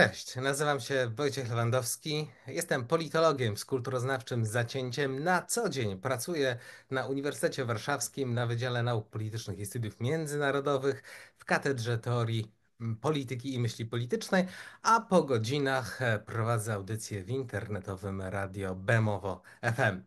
Cześć, nazywam się Wojciech Lewandowski. Jestem politologiem z kulturoznawczym zacięciem. Na co dzień pracuję na Uniwersytecie Warszawskim na Wydziale Nauk Politycznych i Studiów Międzynarodowych w Katedrze Teorii Polityki i Myśli Politycznej, a po godzinach e, prowadzę audycję w internetowym radio Bemowo FM.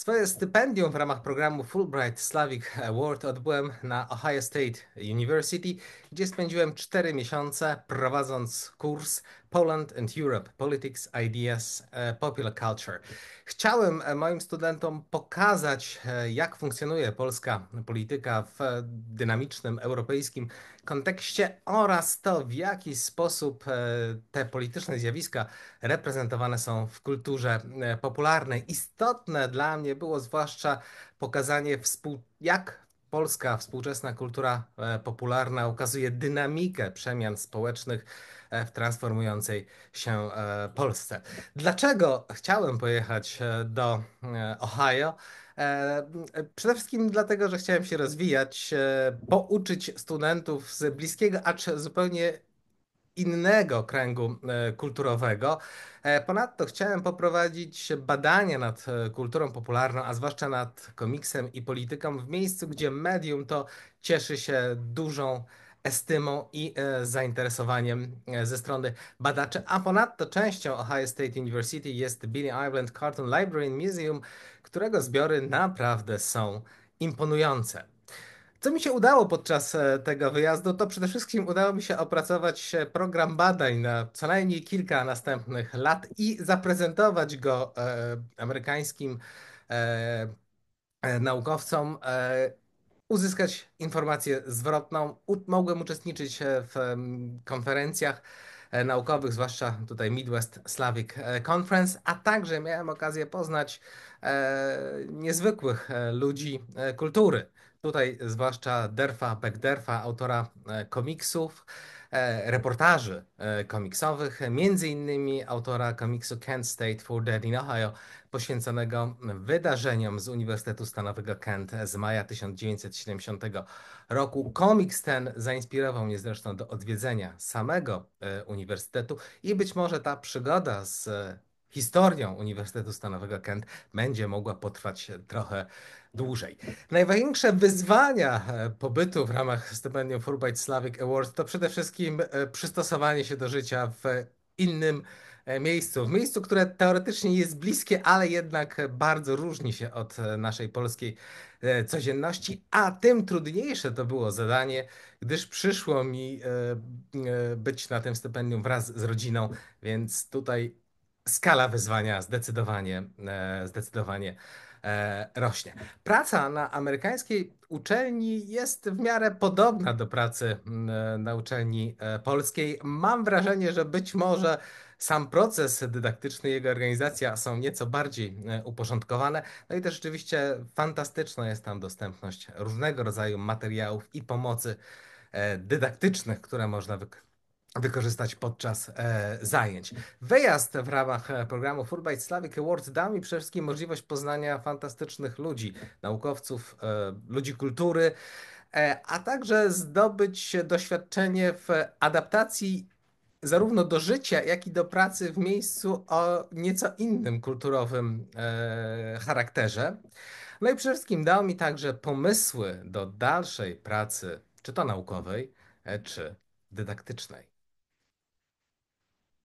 Swoje stypendium w ramach programu Fulbright Slavic Award odbyłem na Ohio State University, gdzie spędziłem 4 miesiące prowadząc kurs Poland and Europe Politics, Ideas, e, Popular Culture. Chciałem e, moim studentom pokazać, e, jak funkcjonuje polska polityka w dynamicznym europejskim kontekście oraz to, w jaki sposób te polityczne zjawiska reprezentowane są w kulturze popularnej. Istotne dla mnie, nie było, zwłaszcza pokazanie, współ... jak polska współczesna kultura e, popularna ukazuje dynamikę przemian społecznych e, w transformującej się e, Polsce. Dlaczego chciałem pojechać do Ohio? Przede wszystkim dlatego, że chciałem się rozwijać, pouczyć studentów z bliskiego, acz zupełnie innego kręgu e, kulturowego. E, ponadto chciałem poprowadzić badania nad e, kulturą popularną, a zwłaszcza nad komiksem i polityką w miejscu, gdzie medium to cieszy się dużą estymą i zainteresowaniem ze strony badaczy, a ponadto częścią Ohio State University jest Billy Island Cartoon Library and Museum, którego zbiory naprawdę są imponujące. Co mi się udało podczas e, tego wyjazdu, to przede wszystkim udało mi się opracować e, program badań na co najmniej kilka następnych lat i zaprezentować go e, amerykańskim e, e naukowcom. E, uzyskać informację zwrotną. U, mogłem uczestniczyć w konferencjach naukowych, zwłaszcza tutaj Midwest Slavic Conference, a także miałem okazję poznać niezwykłych ludzi kultury Tutaj zwłaszcza Derfa Derfa, autora e, komiksów, e, reportaży e, komiksowych, między innymi autora komiksu Kent State for Dead in Ohio, poświęconego wydarzeniom z Uniwersytetu Stanowego Kent z maja 1970 roku. Komiks ten zainspirował mnie zresztą do odwiedzenia samego uniwersytetu i być może ta przygoda z historią Uniwersytetu Stanowego Kent będzie mogła potrwać trochę dłużej. Największe wyzwania e, pobytu w ramach stypendium Fulbright Slavic Awards to przede wszystkim e, przystosowanie się do życia w innym e, miejscu, w miejscu, które teoretycznie jest bliskie, ale jednak bardzo różni się od naszej polskiej codzienności, a tym trudniejsze to było zadanie, gdyż przyszło mi być na tym stypendium wraz z rodziną, więc tutaj skala wyzwania zdecydowanie, e, zdecydowanie e, rośnie. Praca na amerykańskiej uczelni jest w miarę podobna do pracy e, na uczelni polskiej. Mam wrażenie, że być może sam proces dydaktyczny i jego organizacja są nieco bardziej uporządkowane. No i też rzeczywiście fantastyczna jest tam dostępność różnego rodzaju materiałów i pomocy dydaktycznych, które można wykonać wykorzystać podczas e, zajęć. Wyjazd w ramach e, programu Fulbright Slavic Awards dał mi przede wszystkim możliwość poznania fantastycznych ludzi, naukowców, e, ludzi kultury, e, a także zdobyć doświadczenie w adaptacji zarówno do życia, jak i do pracy w miejscu o nieco innym kulturowym e, charakterze. No i przede wszystkim dał mi także pomysły do dalszej pracy, czy to naukowej, e, czy dydaktycznej.